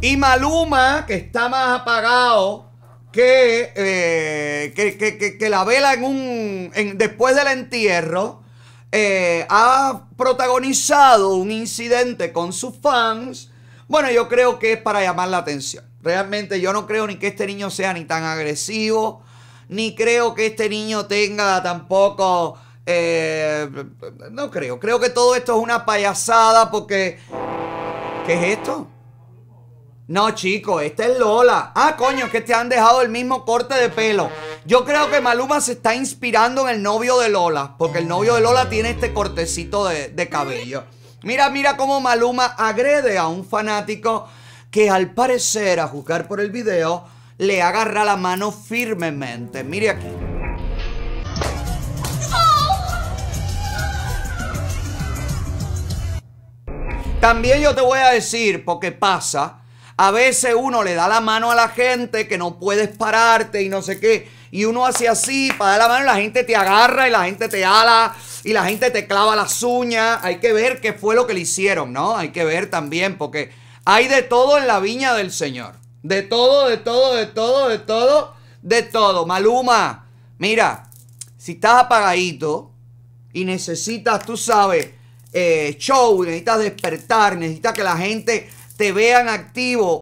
Y Maluma, que está más apagado que, eh, la vela en un, después del entierro, eh, ha protagonizado un incidente con sus fans. Bueno, yo creo que es para llamar la atención. Realmente yo no creo ni que este niño sea ni tan agresivo, ni creo que este niño tenga tampoco... Eh, no creo, creo que todo esto es una payasada porque... ¿Qué es esto? No, chico, esta es Lola. Ah, coño, que te han dejado el mismo corte de pelo. Yo creo que Maluma se está inspirando en el novio de Lola, porque el novio de Lola tiene este cortecito de, de cabello. Mira, mira cómo Maluma agrede a un fanático que al parecer, a juzgar por el video, le agarra la mano firmemente. Mire aquí. También yo te voy a decir, porque pasa, a veces uno le da la mano a la gente que no puedes pararte y no sé qué. Y uno hace así, para dar la mano, la gente te agarra y la gente te ala y la gente te clava las uñas. Hay que ver qué fue lo que le hicieron, ¿no? Hay que ver también, porque hay de todo en la viña del Señor. De todo, de todo, de todo, de todo, de todo. Maluma, mira, si estás apagadito y necesitas, tú sabes, eh, show, necesitas despertar, necesitas que la gente te vean activo